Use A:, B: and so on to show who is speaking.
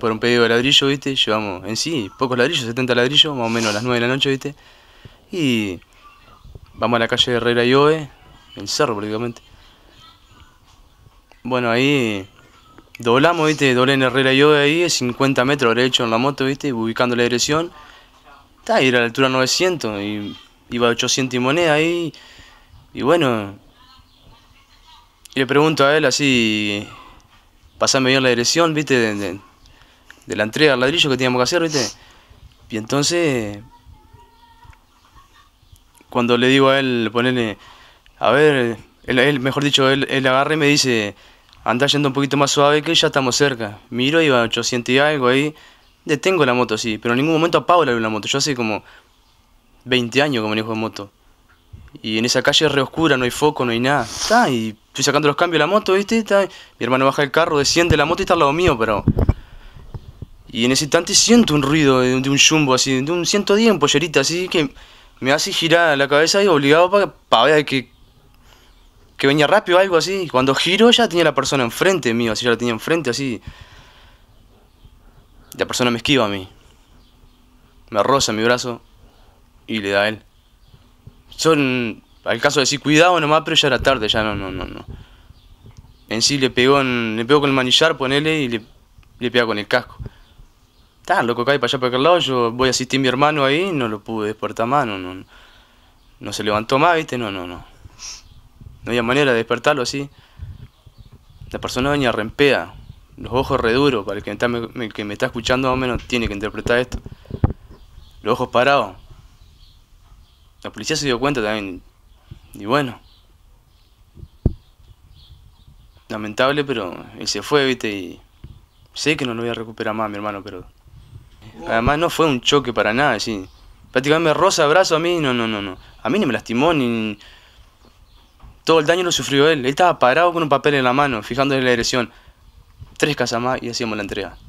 A: por un pedido de ladrillo, ¿viste? Llevamos en sí pocos ladrillos, 70 ladrillos, más o menos a las 9 de la noche, ¿viste? Y vamos a la calle Herrera y Ove, el cerro prácticamente. Bueno, ahí doblamos, ¿viste? Doblé en Herrera y Ove ahí, 50 metros derecho en la moto, ¿viste? Ubicando la dirección. Está, ir a la altura 900 y iba a 800 y moneda ahí. Y bueno, le pregunto a él así, pasame bien la dirección, ¿viste? de, de la entrega al ladrillo que teníamos que hacer, ¿viste? Y entonces, cuando le digo a él, ponerle, a ver, él, mejor dicho, él, él agarra y me dice, anda yendo un poquito más suave que ya estamos cerca. Miro, y va 800 y algo ahí, detengo la moto, sí, pero en ningún momento apago la la moto. Yo hace como 20 años que manejo de moto. Y en esa calle es re oscura, no hay foco, no hay nada. Está, y estoy sacando los cambios de la moto, ¿viste? Está, mi hermano baja el carro, desciende la moto y está al lado mío, pero y en ese instante siento un ruido de, un jumbo así, de un 110 en pollerita, así que me hace girar la cabeza y obligado para ver que, que venía rápido algo así. cuando giro ya tenía la persona enfrente mío, así ya la tenía enfrente así. La persona me esquiva a mí. Me roza mi brazo y le da a él. son al caso de decir cuidado nomás, pero ya era tarde, ya no, no, no, no. En sí le pegó, le pegó con el manillar, ponele, y le, le pega con el casco está, loco, cae para allá, para aquel lado, yo voy a asistir a mi hermano ahí, no lo pude despertar más, no, no, se levantó más, viste, no, no, no. No había manera de despertarlo así. La persona venía rempea, los ojos reduros, para que, el que me está escuchando más o menos tiene que interpretar esto. Los ojos parados. La policía se dio cuenta también. Y bueno. Lamentable, pero él se fue, viste, y sé que no lo voy a recuperar más, mi hermano, pero Además no fue un choque para nada, sí. Prácticamente Rosa abrazo el a mí, no, no, no, no. A mí ni me lastimó ni... Todo el daño lo sufrió él. Él estaba parado con un papel en la mano, fijándole la dirección. Tres casas más y hacíamos la entrega.